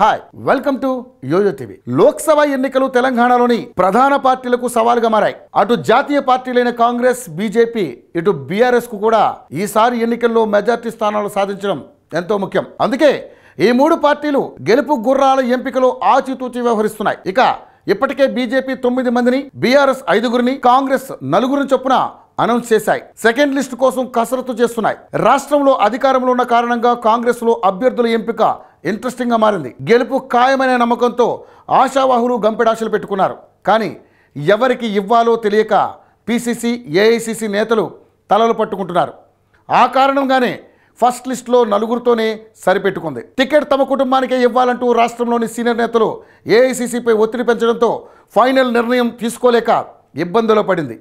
hi welcome to Yojo TV Lok Sabha ఎన్నికలు తెలంగాణలోని ప్రధాన పార్టీలకు సవాలుగా మారాయి అటు జాతీయ పార్టీలైన కాంగ్రెస్ బీజేపీ ఇటు బీఆర్ఎస్ కు కూడా ఈసారి ఎన్నికల్లో మెజార్టీ స్థానాలు సాధించడం ఎంతో ముఖ్యం అందుకే ఈ మూడు పార్టీలు గెలుపు గుర్రాల ఎంపికలో ఆచితూచి వ్యవహరిస్తున్నాయి ఇక ఇప్పటికే బీజేపీ తొమ్మిది మందిని బీఆర్ఎస్ ఐదుగురిని కాంగ్రెస్ నలుగురిని చొప్పున అనౌన్స్ చేశాయి సెకండ్ లిస్ట్ కోసం కసరత్తు చేస్తున్నాయి రాష్ట్రంలో అధికారంలో ఉన్న కారణంగా కాంగ్రెస్ లో అభ్యర్థుల ఎంపిక ఇంట్రెస్టింగ్ గా మారింది గెలుపు ఖాయమనే నమ్మకంతో ఆశావాహులు గంపెడాశలు పెట్టుకున్నారు కానీ ఎవరికి ఇవ్వాలో తెలియక పీసీసీ ఏఐసీసీ నేతలు తలలు పట్టుకుంటున్నారు ఆ కారణంగానే ఫస్ట్ లిస్ట్లో నలుగురితోనే సరిపెట్టుకుంది టికెట్ తమ కుటుంబానికే ఇవ్వాలంటూ రాష్ట్రంలోని సీనియర్ నేతలు ఏఐసీసీపై ఒత్తిడి పెంచడంతో ఫైనల్ నిర్ణయం తీసుకోలేక ఇబ్బందులో పడింది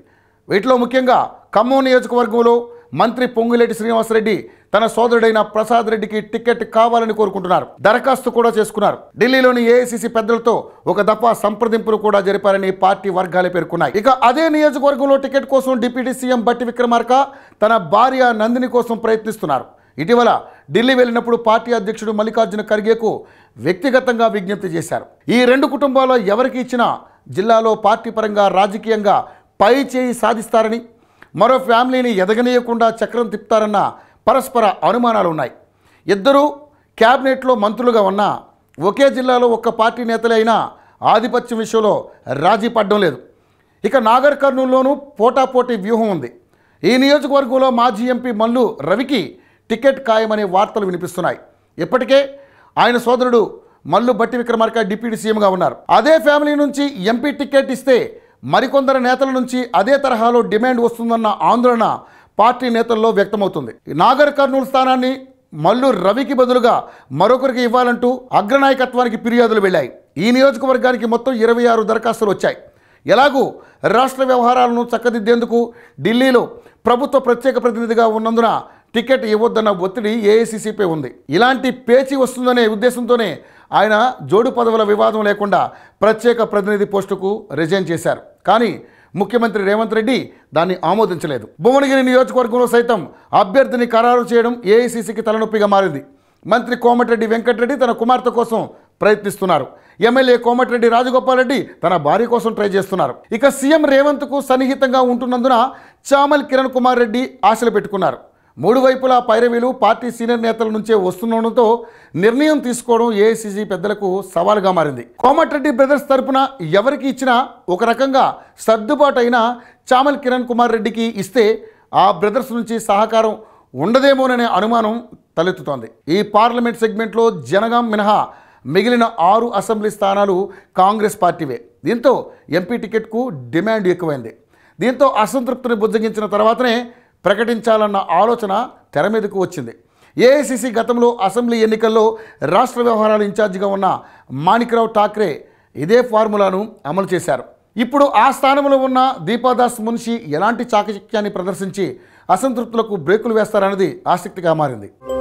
వీటిలో ముఖ్యంగా ఖమ్మం నియోజకవర్గంలో మంత్రి పొంగులేటి శ్రీనివాసరెడ్డి తన సోదరుడైన ప్రసాద్ రెడ్డికి టికెట్ కావాలని కోరుకుంటున్నారు దరఖాస్తు కూడా చేసుకున్నారు ఢిల్లీలోని ఏఐసిసి పెద్దలతో ఒక దఫా సంప్రదింపులు కూడా జరిపారని పార్టీ వర్గాలే పేర్కొన్నాయి ఇక అదే నియోజకవర్గంలో టికెట్ కోసం డిప్యూటీ సీఎం బట్టి విక్రమార్క తన భార్య నందిని కోసం ప్రయత్నిస్తున్నారు ఇటీవల ఢిల్లీ వెళ్ళినప్పుడు పార్టీ అధ్యక్షుడు మల్లికార్జున ఖర్గేకు వ్యక్తిగతంగా విజ్ఞప్తి చేశారు ఈ రెండు కుటుంబాల్లో ఎవరికి ఇచ్చినా జిల్లాలో పార్టీ పరంగా రాజకీయంగా పై చేయి సాధిస్తారని మరో ఫ్యామిలీని ఎదగనీయకుండా చక్రం తిప్పుతారన్న పరస్పర అనుమానాలు ఉన్నాయి ఇద్దరూ క్యాబినెట్లో మంత్రులుగా ఉన్న ఒకే జిల్లాలో ఒక్క పార్టీ నేతలే అయినా ఆధిపత్యం విషయంలో రాజీ పడడం లేదు ఇక నాగర్ కర్నూలులోనూ పోటాపోటీ వ్యూహం ఉంది ఈ నియోజకవర్గంలో మాజీ ఎంపీ మల్లు రవికి టికెట్ ఖాయమనే వార్తలు వినిపిస్తున్నాయి ఇప్పటికే ఆయన సోదరుడు మల్లు బట్టి విక్రమార్క డిప్యూటీ సీఎంగా ఉన్నారు అదే ఫ్యామిలీ నుంచి ఎంపీ టికెట్ ఇస్తే మరికొందరు నేతల నుంచి అదే తరహాలో డిమాండ్ వస్తుందన్న ఆందోళన పార్టీ నేతల్లో వ్యక్తమవుతుంది నాగర్ కర్నూలు స్థానాన్ని మల్లు రవికి బదులుగా మరొకరికి ఇవ్వాలంటూ అగ్రనాయకత్వానికి ఫిర్యాదులు వెళ్ళాయి ఈ నియోజకవర్గానికి మొత్తం ఇరవై ఆరు దరఖాస్తులు వచ్చాయి ఎలాగూ రాష్ట్ర వ్యవహారాలను చక్కదిద్దేందుకు ఢిల్లీలో ప్రభుత్వ ప్రత్యేక ప్రతినిధిగా ఉన్నందున టికెట్ ఇవ్వద్దన్న ఒత్తిడి ఏఐసిసిపై ఉంది ఇలాంటి పేచి వస్తుందనే ఉద్దేశంతోనే ఆయన జోడు పదవుల వివాదం లేకుండా ప్రత్యేక ప్రతినిధి పోస్టుకు రిజైన్ చేశారు కానీ ముఖ్యమంత్రి రేవంత్ రెడ్డి దాన్ని ఆమోదించలేదు భువనగిరి నియోజకవర్గంలో సైతం అభ్యర్థిని ఖరారు చేయడం ఏఐసిసికి తలనొప్పిగా మారింది మంత్రి కోమటిరెడ్డి వెంకటరెడ్డి తన కుమార్తె కోసం ప్రయత్నిస్తున్నారు ఎమ్మెల్యే కోమటిరెడ్డి రాజగోపాల్ రెడ్డి తన భార్య కోసం ట్రై చేస్తున్నారు ఇక సీఎం రేవంత్కు సన్నిహితంగా ఉంటున్నందున చామల్ కిరణ్ కుమార్ రెడ్డి ఆశలు పెట్టుకున్నారు మూడు వైపులా పైరవీలు పార్టీ సీనియర్ నేతల నుంచే వస్తుండడంతో నిర్ణయం తీసుకోవడం ఏఐసీసీ పెద్దలకు సవాలుగా మారింది కోమటిరెడ్డి బ్రదర్స్ తరపున ఎవరికి ఇచ్చినా ఒక రకంగా సర్దుబాటు అయిన చామల్ కిరణ్ కుమార్ రెడ్డికి ఇస్తే ఆ బ్రదర్స్ నుంచి సహకారం ఉండదేమోననే అనుమానం తలెత్తుతోంది ఈ పార్లమెంట్ సెగ్మెంట్లో జనగాం మినహా మిగిలిన ఆరు అసెంబ్లీ స్థానాలు కాంగ్రెస్ పార్టీవే దీంతో ఎంపీ టికెట్కు డిమాండ్ ఎక్కువైంది దీంతో అసంతృప్తిని బుజ్జగించిన తర్వాతనే ప్రకటించాలన్న ఆలోచన తెర మీదకు వచ్చింది ఏఐసిసి గతంలో అసెంబ్లీ ఎన్నికల్లో రాష్ట్ర వ్యవహారాల ఇన్ఛార్జిగా ఉన్న మాణిక్రావు ఠాక్రే ఇదే ఫార్ములాను అమలు చేశారు ఇప్పుడు ఆ స్థానంలో ఉన్న దీపాదాస్ మున్షి ఎలాంటి చాకచక్యాన్ని ప్రదర్శించి అసంతృప్తులకు బ్రేకులు వేస్తారన్నది ఆసక్తిగా మారింది